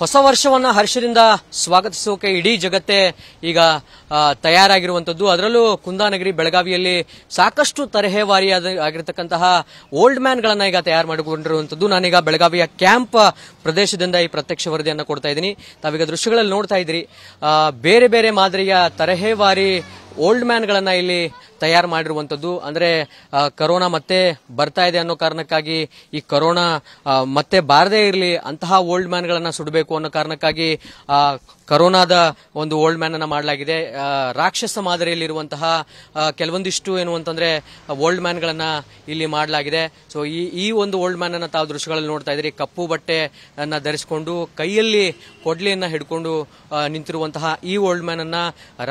ಹೊಸ ವರ್ಷವನ್ನ ಹರ್ಷದಿಂದ ಸ್ವಾಗತಿಸೋಕೆ ಇಡೀ ಜಗತ್ತೇ ಈಗ ತಯಾರಾಗಿರುವಂಥದ್ದು ಅದರಲ್ಲೂ ಕುಂದಾನಗರಿ ಬೆಳಗಾವಿಯಲ್ಲಿ ಸಾಕಷ್ಟು ತರಹೇವಾರಿ ಆಗಿರತಕ್ಕಂತಹ ಓಲ್ಡ್ ಮ್ಯಾನ್ಗಳನ್ನ ಈಗ ತಯಾರು ಮಾಡಿಕೊಂಡಿರುವಂತದ್ದು ನಾನೀಗ ಬೆಳಗಾವಿಯ ಕ್ಯಾಂಪ್ ಪ್ರದೇಶದಿಂದ ಈ ಪ್ರತ್ಯಕ್ಷ ವರದಿಯನ್ನು ಕೊಡ್ತಾ ಇದ್ದೀನಿ ತಾವೀಗ ದೃಶ್ಯಗಳಲ್ಲಿ ನೋಡ್ತಾ ಇದ್ರಿ ಬೇರೆ ಬೇರೆ ಮಾದರಿಯ ತರಹೇವಾರಿ ಓಲ್ಡ್ ಮ್ಯಾನ್ಗಳನ್ನ ಇಲ್ಲಿ ತಯಾರು ಮಾಡಿರುವಂಥದ್ದು ಅಂದರೆ ಕರೋನಾ ಮತ್ತೆ ಬರ್ತಾ ಇದೆ ಅನ್ನೋ ಕಾರಣಕ್ಕಾಗಿ ಈ ಕರೋನಾ ಮತ್ತೆ ಬಾರದೇ ಇರಲಿ ಅಂತಹ ಓಲ್ಡ್ ಮ್ಯಾನ್ಗಳನ್ನು ಸುಡಬೇಕು ಅನ್ನೋ ಕಾರಣಕ್ಕಾಗಿ ಕರೋನಾದ ಒಂದು ಓಲ್ಡ್ ಮ್ಯಾನ್ ಅನ್ನ ಮಾಡಲಾಗಿದೆ ರಾಕ್ಷಸ ಮಾದರಿಯಲ್ಲಿರುವಂತಹ ಕೆಲವೊಂದಿಷ್ಟು ಏನು ಅಂತಂದ್ರೆ ಓಲ್ಡ್ ಮ್ಯಾನ್ಗಳನ್ನು ಇಲ್ಲಿ ಮಾಡಲಾಗಿದೆ ಸೊ ಈ ಈ ಒಂದು ಓಲ್ಡ್ ಮ್ಯಾನ್ ಅನ್ನ ತಾವು ದೃಶ್ಯಗಳಲ್ಲಿ ನೋಡ್ತಾ ಇದ್ರಿ ಕಪ್ಪು ಬಟ್ಟೆ ಅನ್ನ ಧರಿಸಿಕೊಂಡು ಕೈಯಲ್ಲಿ ಕೊಡ್ಲಿಯನ್ನ ಹಿಡ್ಕೊಂಡು ನಿಂತಿರುವಂತಹ ಈ ಓಲ್ಡ್ ಮ್ಯಾನ್ ಅನ್ನ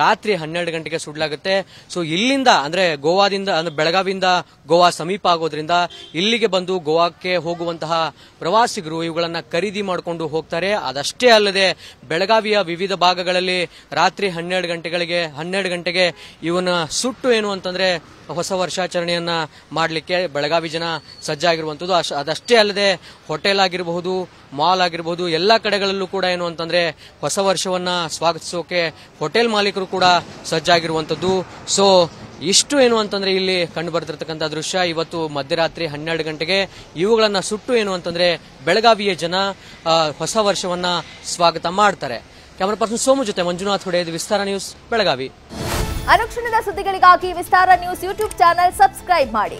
ರಾತ್ರಿ ಹನ್ನೆರಡು ಗಂಟೆಗೆ ಸುಡಲಾಗುತ್ತೆ ಸೊ ಇಲ್ಲಿಂದ ಅಂದ್ರೆ ಗೋವಾದಿಂದ ಅಂದ್ರೆ ಬೆಳಗಾವಿಯಿಂದ ಗೋವಾ ಸಮೀಪ ಆಗೋದ್ರಿಂದ ಇಲ್ಲಿಗೆ ಬಂದು ಗೋವಾಕ್ಕೆ ಹೋಗುವಂತಹ ಪ್ರವಾಸಿಗರು ಇವುಗಳನ್ನ ಖರೀದಿ ಮಾಡಿಕೊಂಡು ಹೋಗ್ತಾರೆ ಅದಷ್ಟೇ ಅಲ್ಲದೆ ಬೆಳಗಾವಿಯ ವಿವಿಧ ಭಾಗಗಳಲ್ಲಿ ರಾತ್ರಿ ಹನ್ನೆರಡು ಗಂಟೆಗಳಿಗೆ ಹನ್ನೆರಡು ಗಂಟೆಗೆ ಇವನ ಸುಟ್ಟು ಏನು ಅಂತಂದ್ರೆ ಹೊಸ ವರ್ಷಾಚರಣೆಯನ್ನ ಮಾಡಲಿಕ್ಕೆ ಬೆಳಗಾವಿ ಜನ ಸಜ್ಜಾಗಿರುವಂಥದ್ದು ಅದಷ್ಟೇ ಅಲ್ಲದೆ ಹೋಟೆಲ್ ಆಗಿರಬಹುದು ಮಾಲ್ ಆಗಿರಬಹುದು ಎಲ್ಲ ಕಡೆಗಳಲ್ಲೂ ಕೂಡ ಏನು ಅಂತಂದ್ರೆ ಹೊಸ ವರ್ಷವನ್ನ ಸ್ವಾಗತಿಸೋಕೆ ಹೋಟೆಲ್ ಮಾಲೀಕರು ಕೂಡ ಸಜ್ಜಾಗಿರುವಂಥದ್ದು ಸೊ ಇಷ್ಟು ಏನು ಅಂತಂದ್ರೆ ಇಲ್ಲಿ ಕಂಡು ಬರ್ತಿರ್ತಕ್ಕಂಥ ದೃಶ್ಯ ಇವತ್ತು ಮಧ್ಯರಾತ್ರಿ ಹನ್ನೆರಡು ಗಂಟೆಗೆ ಇವುಗಳನ್ನ ಸುಟ್ಟು ಏನು ಅಂತಂದ್ರೆ ಬೆಳಗಾವಿಯ ಜನ ಹೊಸ ವರ್ಷವನ್ನ ಸ್ವಾಗತ ಮಾಡ್ತಾರೆ ಕ್ಯಾಮರಾ ಪರ್ಸನ್ ಸೋಮು ಜೊತೆ ಮಂಜುನಾಥ್ ಹೊಡೆಯದು ವಿಸ್ತಾರ ನ್ಯೂಸ್ ಬೆಳಗಾವಿ ಅನುಕ್ಷಣದ ಸುದ್ದಿಗಳಿಗಾಗಿ Vistara news YouTube channel subscribe ಮಾಡಿ